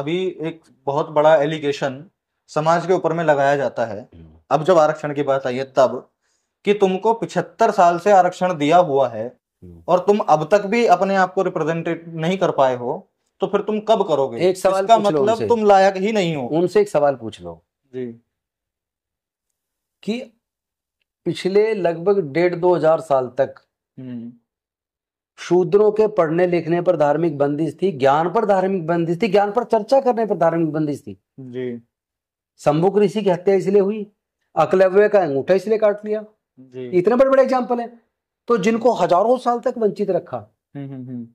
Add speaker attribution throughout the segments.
Speaker 1: अभी एक बहुत बड़ा एलिगेशन समाज के ऊपर में लगाया जाता है अब जब आरक्षण की बात आई है तब कि तुमको पिछहत्तर साल से आरक्षण दिया हुआ है और तुम अब तक भी अपने आप को रिप्रेजेंटेट नहीं कर पाए हो तो फिर तुम कब करोगे एक सवाल का मतलब तुम लायक ही नहीं हो उनसे एक सवाल पूछ लो जी कि पिछले लगभग डेढ़ दो हजार साल तक हम्म। शूद्रों के पढ़ने लिखने पर धार्मिक बंदिश थी ज्ञान पर धार्मिक बंदिश थी ज्ञान पर चर्चा करने पर धार्मिक बंदिश थी जी शंभुक ऋषि की हत्या इसलिए हुई अकलव्य का अंगूठा इसलिए काट लिया जी। इतने बड़े बड़े एग्जाम्पल हैं तो जिनको हजारों साल तक वंचित रखा हम्म, हम्म, हम्म।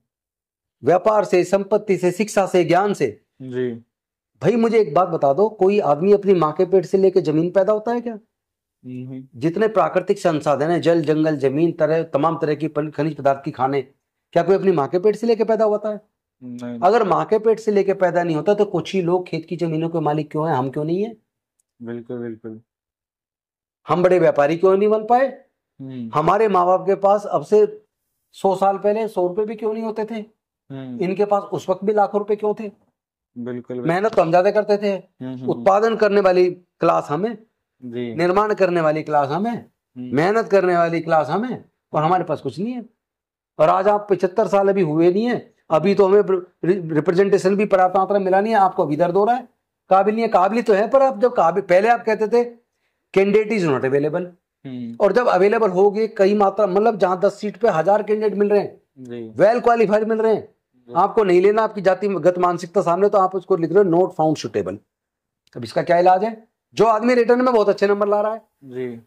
Speaker 1: व्यापार से संपत्ति से शिक्षा से ज्ञान से जी भाई मुझे एक बात बता दो कोई आदमी अपनी माँ के पेट से लेके जमीन पैदा होता है क्या जितने प्राकृतिक संसाधन है जल जंगल जमीन तरह तमाम तरह की खनिज पदार्थ की खाने क्या कोई अपनी माँ के पेट से लेके पैदा होता है नहीं, अगर माँ के पेट से लेके पैदा नहीं होता तो कुछ ही लोग खेत की जमीनों के मालिक क्यों है हम क्यों नहीं है बिल्कुल बिल्कुल हम बड़े व्यापारी क्यों नहीं बन पाए हम्म। हमारे माँ बाप के पास अब से सौ साल पहले सौ रुपए भी क्यों नहीं होते थे हम्म। इनके पास उस वक्त भी लाखों रुपए क्यों थे बिल्कुल मेहनत तो हम ज्यादा करते थे हम्म, उत्पादन करने वाली क्लास हमें निर्माण करने वाली क्लास हमें मेहनत करने वाली क्लास हमें और हमारे पास कुछ नहीं है और आज आप पिछहत्तर साल अभी हुए नहीं है अभी तो हमें रिप्रेजेंटेशन भी प्राप्त मिला नहीं है आपको अभी दर्द हो रहा है काबिल नहीं है काबिल तो है पर आप जब काबिल पहले आप कहते थे कैंडिडेट इज नॉट अवेलेबल और जब अवेलेबल हो गए कई मात्रा मतलब जहां दस सीट पे हजार कैंडिडेट मिल रहे हैं वेल क्वालिफाइड मिल रहे हैं आपको नहीं लेना आपकी जाति गत मानसिकता सामने तो आप उसको लिख रहे हो नोट फाउंड सुटेबल अब इसका क्या इलाज है जो आदमी रिटर्न में बहुत अच्छे नंबर ला रहा है जी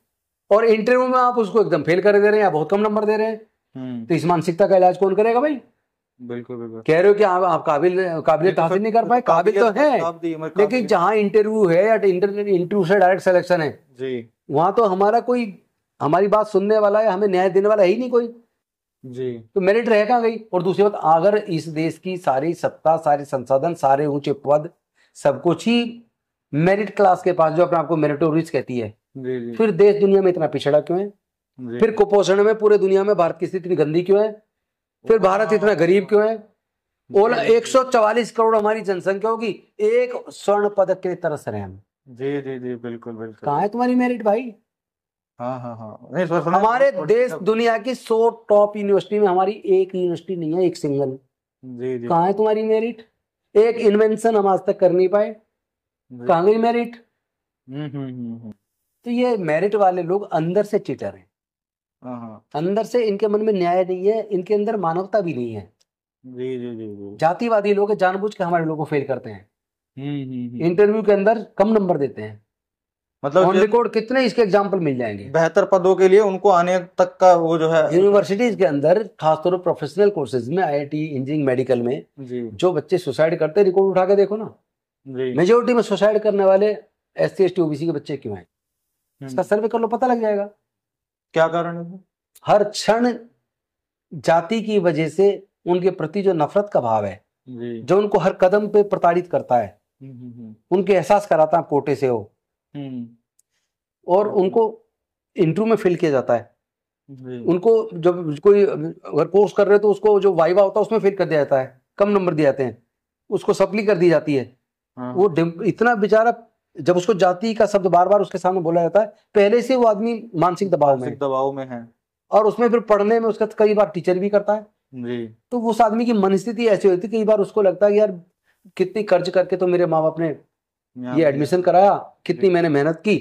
Speaker 1: और इंटरव्यू में आप उसको एकदम फेल कर दे रहे हैं या बहुत कम नंबर दे रहे हैं हम्म। तो इस मानसिकता का इलाज कौन करेगा भाई बिल्कुल बिल्कुल कह रहे हो कि आप, आप काबिल काबिलियत तो हासिल नहीं कर पाए काबिल तो है लेकिन जहाँ इंटरव्यू है या इंटरव्यू से डायरेक्ट सिलेक्शन है जी वहां तो हमारा कोई हमारी बात सुनने वाला है हमें न्याय देने वाला ही नहीं कोई जी तो मेरिट रहेगा गई और दूसरी बात अगर इस देश की सारी सत्ता सारे संसाधन सारे ऊंचे पद सब कुछ ही मेरिट क्लास के पास जो अपने आपको मेरिटोरिस्ट कहती है फिर देश दुनिया में इतना पिछड़ा क्यों है फिर कुपोषण में पूरे दुनिया में भारत की स्थिति इतनी गंदी क्यों है फिर भारत तो इतना गरीब क्यों है ओला 144 करोड़ हमारी जनसंख्या होगी एक स्वर्ण पदक के तरह तरस रहे हम जी जी जी बिल्कुल बिल्कुल कहा है तुम्हारी मेरिट भाई हाँ हाँ हाँ हमारे देश अच्छा। दुनिया की सौ टॉप यूनिवर्सिटी में हमारी एक यूनिवर्सिटी नहीं है एक सिंगल जी जी कहा है तुम्हारी मेरिट एक इन्वेंशन हम आज तक कर नहीं पाए कहा गई मेरिट हम्म, हम्म, हम्म, तो ये मेरिट वाले लोग अंदर से चिटर हैं हाँ, हाँ। अंदर से इनके मन में न्याय नहीं है इनके अंदर मानवता भी नहीं है जी जी जी जातिवादी लोग जानबूझ के हमारे लोगों को फेल करते हैं इंटरव्यू हम्म, हम्म, हम्म। के अंदर कम नंबर देते हैं मतलब ऑन रिकॉर्ड कितने इसके एग्जाम्पल मिल जाएंगे बेहतर पदों के लिए उनको आने तक का वो जो है यूनिवर्सिटीज के अंदर खासतौर पर प्रोफेशनल कोर्सेज में आईआईटी इंजीनियरिंग मेडिकल में जो बच्चे सुसाइड करते हैं रिकॉर्ड उठा के देखो ना मेजोरिटी में सुसाइड करने वाले S C S T OBC के बच्चे क्यों हैं इसका सर्वे कर लो पता लग जाएगा क्या कारण है हर क्षण जाति की वजह से उनके प्रति जो नफरत का भाव है जो उनको हर कदम पे प्रताड़ित करता है हम्म, हम्म, हम्म। उनके एहसास कराता है कोटे से हो और उनको इंटरव्यू में फिल किया जाता है उनको जब कोई अगर कोर्स कर रहे तो उसको जो वाइवा होता है उसमें फिल कर दिया जाता है कम नंबर दिए जाते हैं उसको सप्ली कर दी जाती है हाँ। वो इतना बेचारा जब उसको जाति का शब्द बार बार उसके सामने बोला जाता है पहले से वो आदमी मानसिक दबाव में दबाव में है और उसमें फिर पढ़ने में उसका कई बार टीचर भी करता है जी तो उस आदमी की मनस्थिति ऐसी होती है कई बार उसको लगता है यार कितनी खर्च करके तो मेरे माँ बाप ने ये एडमिशन कराया कितनी मैंने मेहनत की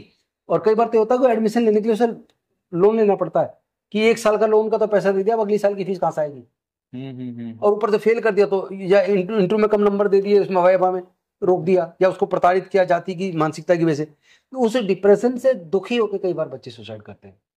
Speaker 1: और कई बार तो होता है कि एडमिशन लेने के लिए सर लोन लेना पड़ता है कि एक साल का लोन का तो पैसा दे दिया अब अगले साल की फीस कहाँ से आएगी हम्म, हम्म, हम्म। और ऊपर से फेल कर दिया तो या इंटरव्यू में कम नंबर दे दिए उसमें वाइफा में रोक दिया या उसको प्रताड़ित किया जाति की मानसिकता की वजह से तो उस डिप्रेशन से दुखी होकर कई बार बच्चे सुसाइड करते हैं